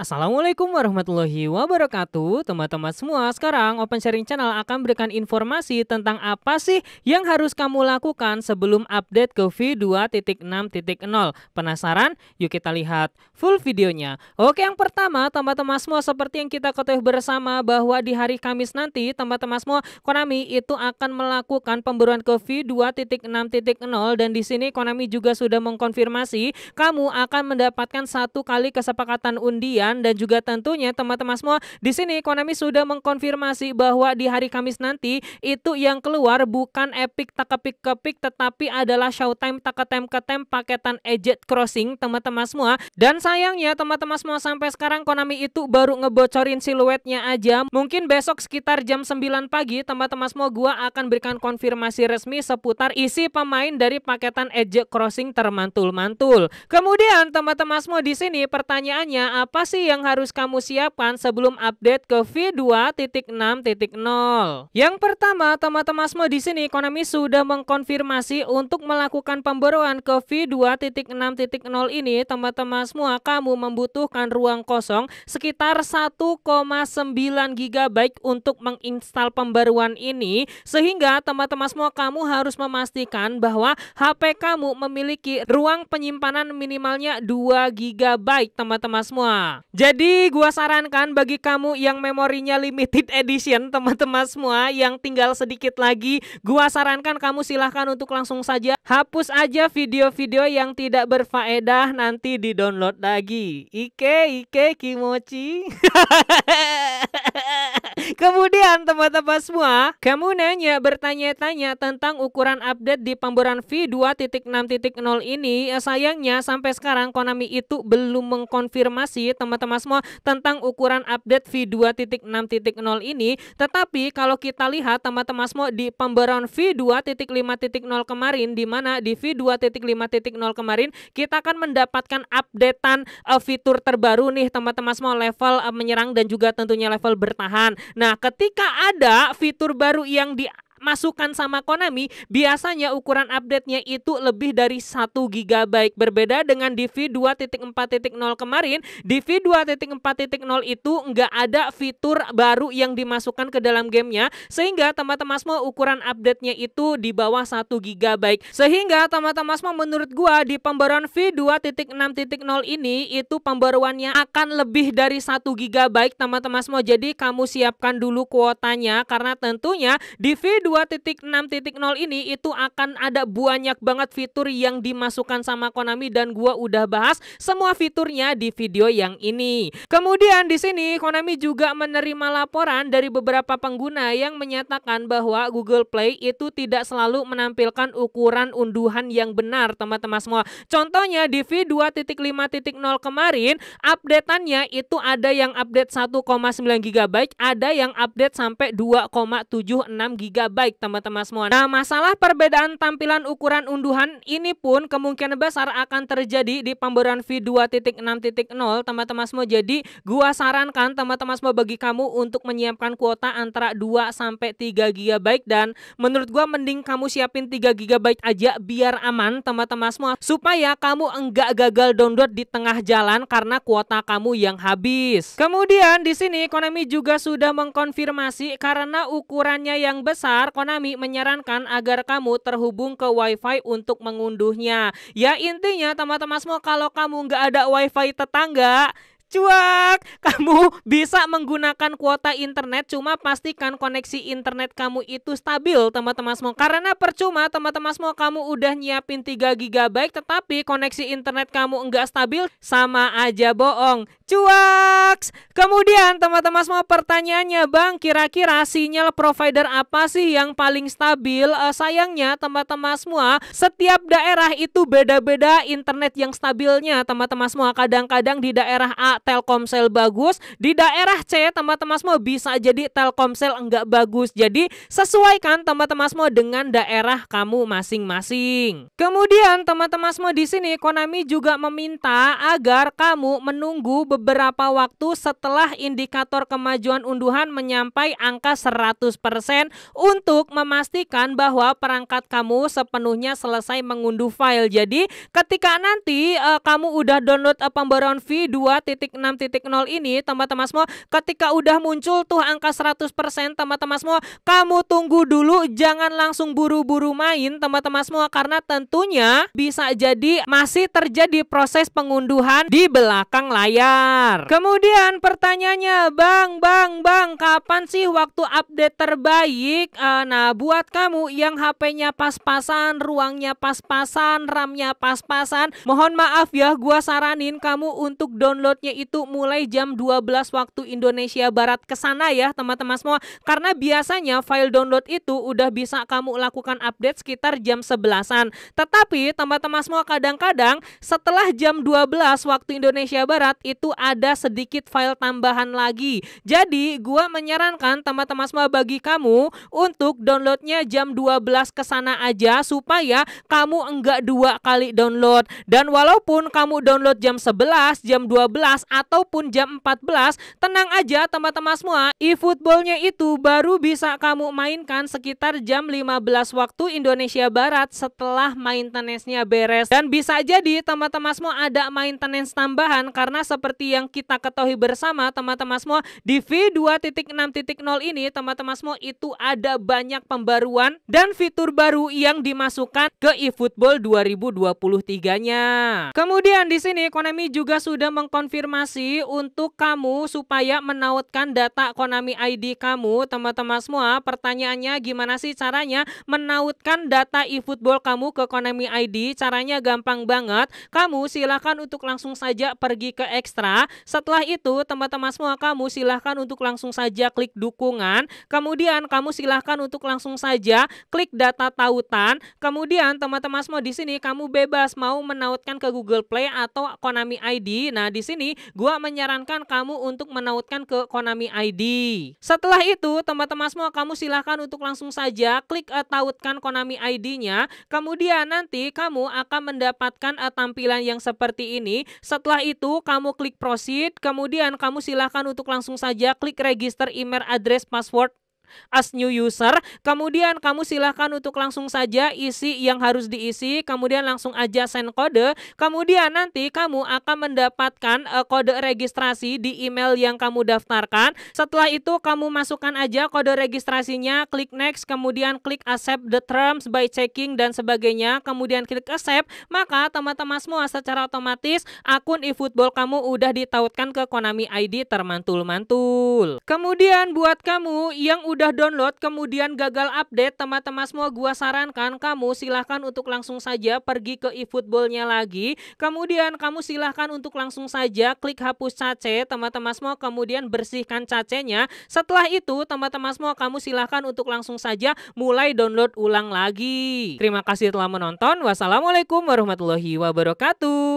Assalamualaikum warahmatullahi wabarakatuh Teman-teman semua sekarang Open Sharing Channel akan berikan informasi tentang apa sih yang harus kamu lakukan sebelum update ke V2.6.0 Penasaran? Yuk kita lihat full videonya Oke yang pertama teman-teman semua seperti yang kita ketahui bersama bahwa di hari Kamis nanti teman-teman semua Konami itu akan melakukan pembaruan ke V2.6.0 dan di sini Konami juga sudah mengkonfirmasi kamu akan mendapatkan satu kali kesepakatan undian Ramadan dan juga tentunya teman-teman semua di sini Konami sudah mengkonfirmasi bahwa di hari Kamis nanti itu yang keluar bukan Epic Takapik Kepik tetapi adalah Showtime Taketem Ketem paketan Ejet Crossing teman-teman semua dan sayangnya teman-teman semua sampai sekarang Konami itu baru ngebocorin siluetnya aja mungkin besok sekitar jam 9 pagi teman-teman semua gua akan berikan konfirmasi resmi seputar isi pemain dari paketan Ejet Crossing termantul-mantul kemudian teman-teman semua di sini pertanyaannya apa sih yang harus kamu siapkan sebelum update ke V2.6.0. Yang pertama, teman-teman semua di sini Konami sudah mengkonfirmasi untuk melakukan pembaruan ke V2.6.0 ini, teman-teman semua kamu membutuhkan ruang kosong sekitar 1,9 GB untuk menginstal pembaruan ini sehingga teman-teman semua kamu harus memastikan bahwa HP kamu memiliki ruang penyimpanan minimalnya 2 GB teman-teman semua. Jadi gua sarankan bagi kamu yang memorinya limited edition teman-teman semua yang tinggal sedikit lagi, gua sarankan kamu silahkan untuk langsung saja hapus aja video-video yang tidak berfaedah nanti di-download lagi. Ike ike kimochi. Kemudian teman-teman semua, kamu nanya bertanya-tanya tentang ukuran update di pemboran V2.6.0 ini. Eh, sayangnya sampai sekarang Konami itu belum mengkonfirmasi teman-teman semua tentang ukuran update V2.6.0 ini. Tetapi kalau kita lihat teman-teman semua di pemboran V2.5.0 kemarin di mana di V2.5.0 kemarin kita akan mendapatkan updatean eh, fitur terbaru nih teman-teman semua level eh, menyerang dan juga tentunya level bertahan. Nah, Nah, ketika ada fitur baru yang di masukan sama Konami, biasanya ukuran update-nya itu lebih dari 1 GB. Berbeda dengan DV 2.4.0 kemarin, DV 2.4.0 itu nggak ada fitur baru yang dimasukkan ke dalam gamenya, sehingga teman-teman semua ukuran update-nya itu di bawah 1 GB. Sehingga teman-teman semua menurut gua di pembaruan V 2.6.0 ini itu pembaruannya akan lebih dari 1 GB teman-teman semua. Jadi kamu siapkan dulu kuotanya karena tentunya di V2 2.6.0 ini itu akan ada banyak banget fitur yang dimasukkan sama Konami dan gua udah bahas semua fiturnya di video yang ini. Kemudian di sini Konami juga menerima laporan dari beberapa pengguna yang menyatakan bahwa Google Play itu tidak selalu menampilkan ukuran unduhan yang benar, teman-teman semua. Contohnya di V2.5.0 kemarin updateannya itu ada yang update 1,9 GB, ada yang update sampai 2,76 GB baik teman-teman semua. Nah masalah perbedaan tampilan ukuran unduhan ini pun kemungkinan besar akan terjadi di pemberian V2.6.0 teman-teman semua. Jadi gua sarankan teman-teman semua bagi kamu untuk menyiapkan kuota antara 2 sampai 3 GB dan menurut gua mending kamu siapin 3 GB aja biar aman teman-teman semua supaya kamu enggak gagal download di tengah jalan karena kuota kamu yang habis. Kemudian di sini Konami juga sudah mengkonfirmasi karena ukurannya yang besar Konami menyarankan agar kamu terhubung ke WiFi untuk mengunduhnya. Ya intinya teman-teman semua kalau kamu nggak ada WiFi tetangga, cuak. Kamu bisa menggunakan kuota internet cuma pastikan koneksi internet kamu itu stabil teman-teman semua. Karena percuma teman-teman semua kamu udah nyiapin 3 GB tetapi koneksi internet kamu enggak stabil sama aja bohong. Cuaks. Kemudian teman-teman semua pertanyaannya Bang kira-kira sinyal provider apa sih yang paling stabil? Uh, sayangnya teman-teman semua setiap daerah itu beda-beda internet yang stabilnya teman-teman semua. Kadang-kadang di daerah A Telkomsel bagus, di daerah C teman-teman semua bisa jadi Telkomsel enggak bagus. Jadi sesuaikan teman-teman semua dengan daerah kamu masing-masing. Kemudian teman-teman semua di sini Konami juga meminta agar kamu menunggu beberapa waktu setelah indikator kemajuan unduhan menyampai angka 100% untuk memastikan bahwa perangkat kamu sepenuhnya selesai mengunduh file. Jadi ketika nanti uh, kamu udah download uh, pembaruan V2.0 ini teman-teman semua ketika udah muncul tuh angka 100% teman-teman semua kamu tunggu dulu jangan langsung buru-buru main teman-teman semua karena tentunya bisa jadi masih terjadi proses pengunduhan di belakang layar. Kemudian pertanyaannya Bang, Bang, Bang, kapan sih waktu update terbaik? uh, nah, buat kamu yang HP-nya pas-pasan, ruangnya pas-pasan, RAM-nya pas-pasan, mohon maaf ya gua saranin kamu untuk downloadnya itu mulai jam 12 waktu Indonesia Barat ke sana ya teman-teman semua. Karena biasanya file download itu udah bisa kamu lakukan update sekitar jam 11-an. Tetapi teman-teman semua kadang-kadang setelah jam 12 waktu Indonesia Barat itu ada sedikit file tambahan lagi. Jadi gua menyarankan teman-teman semua bagi kamu untuk downloadnya jam 12 ke sana aja supaya kamu enggak dua kali download. Dan walaupun kamu download jam 11, jam 12 ataupun jam 14, tenang aja teman-teman semua, e-footballnya itu baru bisa kamu mainkan sekitar jam 15 waktu Indonesia Barat setelah maintenance-nya beres. Dan bisa jadi teman-teman semua ada maintenance tambahan karena seperti yang kita ketahui bersama teman-teman semua di V2.6.0 ini teman-teman semua itu ada banyak pembaruan dan fitur baru yang dimasukkan ke e football 2023-nya. Kemudian di sini Konami juga sudah mengkonfirmasi konfirmasi untuk kamu supaya menautkan data Konami ID kamu, teman-teman semua. Pertanyaannya gimana sih caranya menautkan data eFootball kamu ke Konami ID? Caranya gampang banget. Kamu silahkan untuk langsung saja pergi ke ekstra. Setelah itu, teman-teman semua kamu silahkan untuk langsung saja klik dukungan. Kemudian kamu silahkan untuk langsung saja klik data tautan. Kemudian teman-teman semua di sini kamu bebas mau menautkan ke Google Play atau Konami ID. Nah, di sini Gua menyarankan kamu untuk menautkan ke Konami ID. Setelah itu, teman-teman semua kamu silahkan untuk langsung saja klik uh, tautkan Konami ID-nya. Kemudian nanti kamu akan mendapatkan uh, tampilan yang seperti ini. Setelah itu, kamu klik proceed. Kemudian kamu silahkan untuk langsung saja klik register email address password as new user. Kemudian kamu silahkan untuk langsung saja isi yang harus diisi, kemudian langsung aja send kode. Kemudian nanti kamu akan mendapatkan uh, kode registrasi di email yang kamu daftarkan. Setelah itu kamu masukkan aja kode registrasinya, klik next, kemudian klik accept the terms by checking dan sebagainya, kemudian klik accept, maka teman-teman semua secara otomatis akun eFootball kamu udah ditautkan ke Konami ID termantul-mantul. Kemudian buat kamu yang udah udah download kemudian gagal update, teman-teman semua gua sarankan kamu silahkan untuk langsung saja pergi ke eFootballnya lagi. Kemudian kamu silahkan untuk langsung saja klik hapus cache, teman-teman semua kemudian bersihkan cacenya. Setelah itu, teman-teman semua kamu silahkan untuk langsung saja mulai download ulang lagi. Terima kasih telah menonton. Wassalamualaikum warahmatullahi wabarakatuh.